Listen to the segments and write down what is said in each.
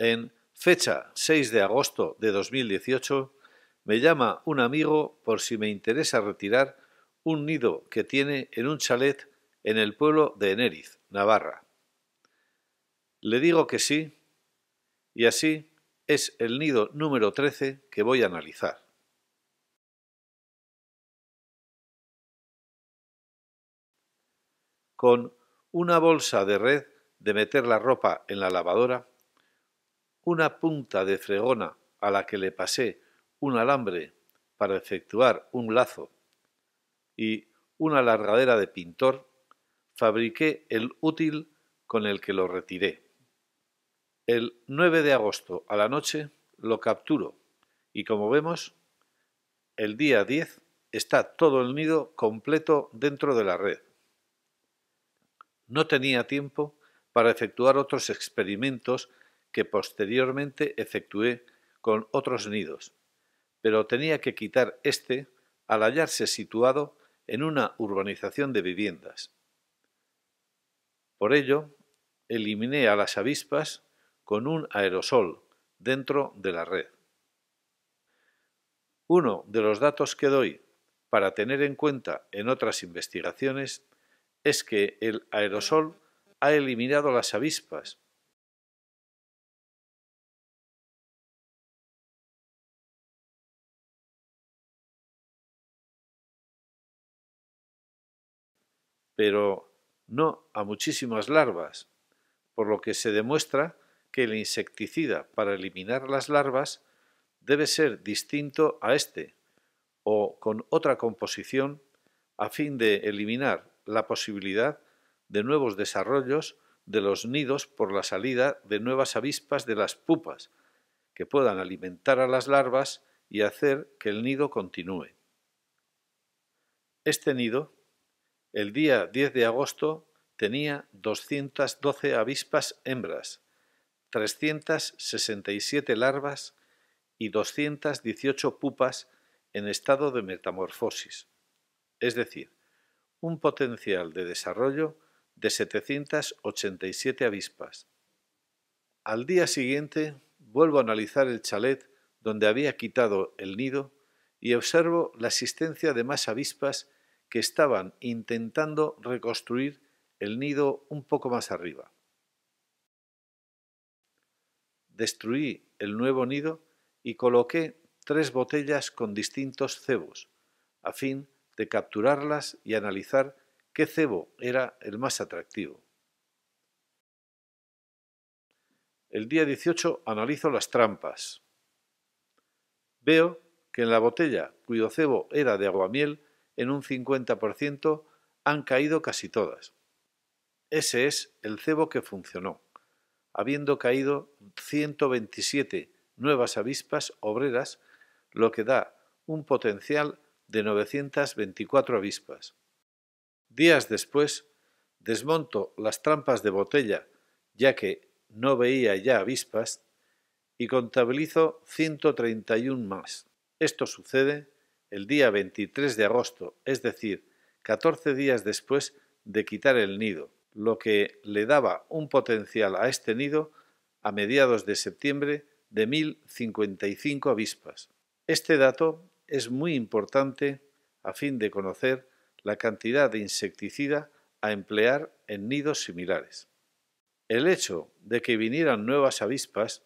en fecha 6 de agosto de 2018, me llama un amigo por si me interesa retirar un nido que tiene en un chalet en el pueblo de Eneriz, Navarra. Le digo que sí, y así es el nido número 13 que voy a analizar. Con una bolsa de red de meter la ropa en la lavadora, una punta de fregona a la que le pasé un alambre para efectuar un lazo y una largadera de pintor, fabriqué el útil con el que lo retiré. El 9 de agosto a la noche lo capturo y como vemos, el día 10 está todo el nido completo dentro de la red. No tenía tiempo para efectuar otros experimentos que posteriormente efectué con otros nidos, pero tenía que quitar este al hallarse situado en una urbanización de viviendas. Por ello, eliminé a las avispas con un aerosol dentro de la red. Uno de los datos que doy para tener en cuenta en otras investigaciones es que el aerosol ha eliminado las avispas pero no a muchísimas larvas, por lo que se demuestra que el insecticida para eliminar las larvas debe ser distinto a este o con otra composición a fin de eliminar la posibilidad de nuevos desarrollos de los nidos por la salida de nuevas avispas de las pupas, que puedan alimentar a las larvas y hacer que el nido continúe. Este nido el día 10 de agosto tenía 212 avispas hembras, 367 larvas y 218 pupas en estado de metamorfosis, es decir, un potencial de desarrollo de 787 avispas. Al día siguiente vuelvo a analizar el chalet donde había quitado el nido y observo la existencia de más avispas que estaban intentando reconstruir el nido un poco más arriba. Destruí el nuevo nido y coloqué tres botellas con distintos cebos, a fin de capturarlas y analizar qué cebo era el más atractivo. El día 18 analizo las trampas. Veo que en la botella cuyo cebo era de aguamiel en un 50%, han caído casi todas. Ese es el cebo que funcionó, habiendo caído 127 nuevas avispas obreras, lo que da un potencial de 924 avispas. Días después, desmonto las trampas de botella, ya que no veía ya avispas, y contabilizo 131 más. Esto sucede el día 23 de agosto, es decir, 14 días después de quitar el nido, lo que le daba un potencial a este nido a mediados de septiembre de 1055 avispas. Este dato es muy importante a fin de conocer la cantidad de insecticida a emplear en nidos similares. El hecho de que vinieran nuevas avispas,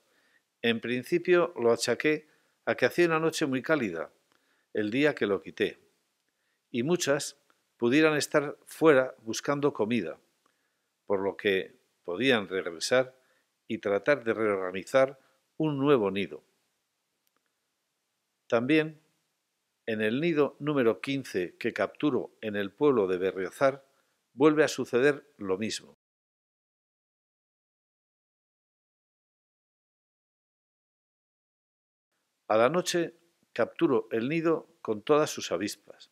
en principio lo achaqué a que hacía una noche muy cálida el día que lo quité, y muchas pudieran estar fuera buscando comida, por lo que podían regresar y tratar de reorganizar un nuevo nido. También, en el nido número 15 que capturó en el pueblo de Berriozar, vuelve a suceder lo mismo. A la noche capturo el nido con todas sus avispas.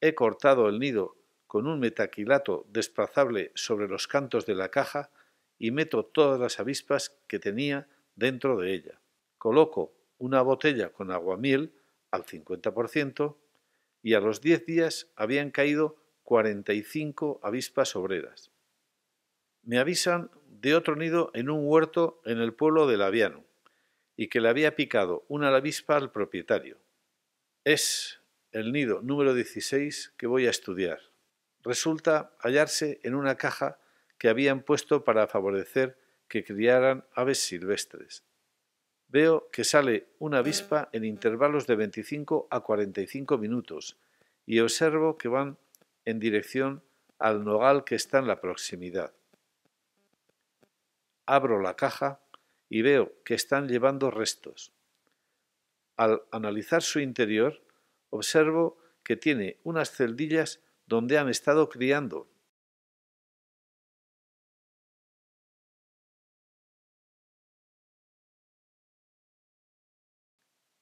He cortado el nido con un metaquilato desplazable sobre los cantos de la caja y meto todas las avispas que tenía dentro de ella. Coloco una botella con aguamiel al 50% y a los 10 días habían caído 45 avispas obreras. Me avisan de otro nido en un huerto en el pueblo de Laviano y que le había picado una avispa al propietario. Es el nido número 16 que voy a estudiar. Resulta hallarse en una caja que habían puesto para favorecer que criaran aves silvestres. Veo que sale una avispa en intervalos de 25 a 45 minutos y observo que van en dirección al nogal que está en la proximidad. Abro la caja y veo que están llevando restos. Al analizar su interior, observo que tiene unas celdillas donde han estado criando.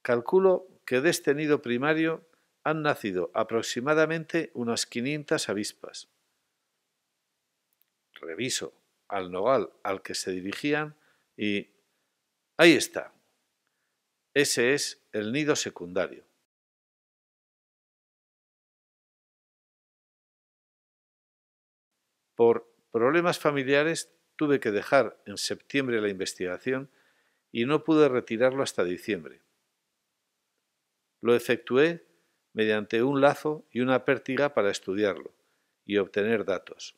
Calculo que de este nido primario han nacido aproximadamente unas 500 avispas. Reviso al nogal al que se dirigían y Ahí está. Ese es el nido secundario. Por problemas familiares tuve que dejar en septiembre la investigación y no pude retirarlo hasta diciembre. Lo efectué mediante un lazo y una pértiga para estudiarlo y obtener datos.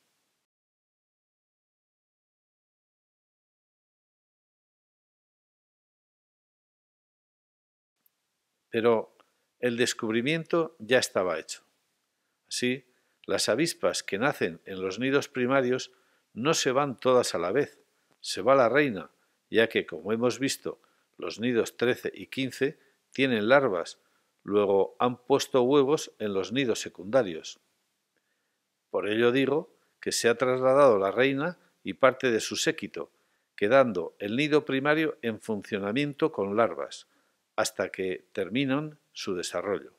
pero el descubrimiento ya estaba hecho. Así, las avispas que nacen en los nidos primarios no se van todas a la vez, se va la reina, ya que, como hemos visto, los nidos 13 y 15 tienen larvas, luego han puesto huevos en los nidos secundarios. Por ello digo que se ha trasladado la reina y parte de su séquito, quedando el nido primario en funcionamiento con larvas, hasta que terminan su desarrollo.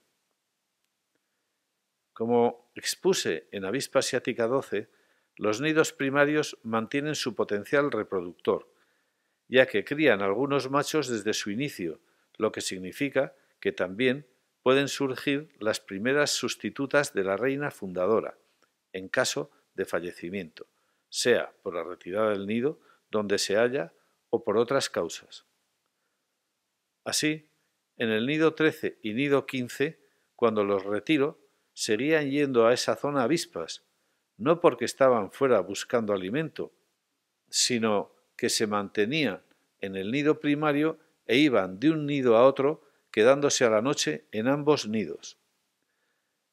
Como expuse en Avispa asiática 12, los nidos primarios mantienen su potencial reproductor, ya que crían algunos machos desde su inicio, lo que significa que también pueden surgir las primeras sustitutas de la reina fundadora, en caso de fallecimiento, sea por la retirada del nido donde se halla o por otras causas. Así, en el nido 13 y nido 15, cuando los retiro, seguían yendo a esa zona avispas, no porque estaban fuera buscando alimento, sino que se mantenían en el nido primario e iban de un nido a otro, quedándose a la noche en ambos nidos.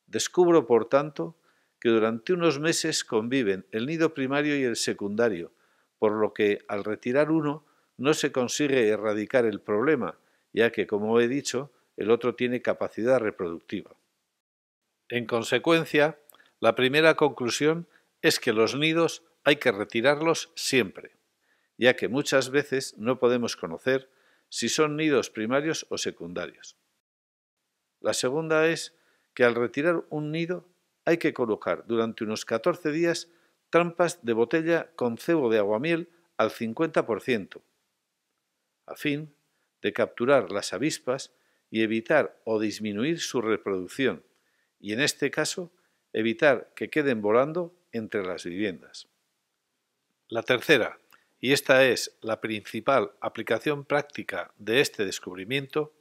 Descubro, por tanto, que durante unos meses conviven el nido primario y el secundario, por lo que al retirar uno no se consigue erradicar el problema, ya que, como he dicho, el otro tiene capacidad reproductiva. En consecuencia, la primera conclusión es que los nidos hay que retirarlos siempre, ya que muchas veces no podemos conocer si son nidos primarios o secundarios. La segunda es que al retirar un nido hay que colocar durante unos 14 días trampas de botella con cebo de aguamiel al 50%, a fin de capturar las avispas y evitar o disminuir su reproducción, y en este caso evitar que queden volando entre las viviendas. La tercera, y esta es la principal aplicación práctica de este descubrimiento,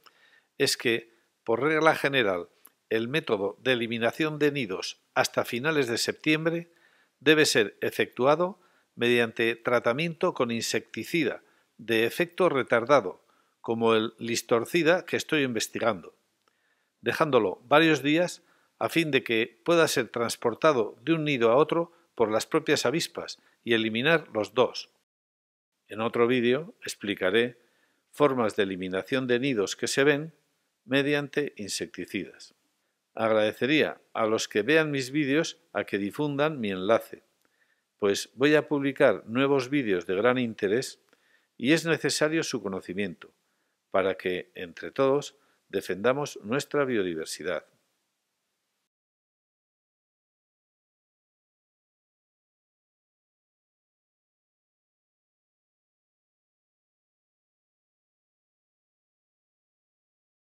es que, por regla general, el método de eliminación de nidos hasta finales de septiembre debe ser efectuado mediante tratamiento con insecticida de efecto retardado como el listorcida que estoy investigando, dejándolo varios días a fin de que pueda ser transportado de un nido a otro por las propias avispas y eliminar los dos. En otro vídeo explicaré formas de eliminación de nidos que se ven mediante insecticidas. Agradecería a los que vean mis vídeos a que difundan mi enlace, pues voy a publicar nuevos vídeos de gran interés y es necesario su conocimiento para que, entre todos, defendamos nuestra biodiversidad,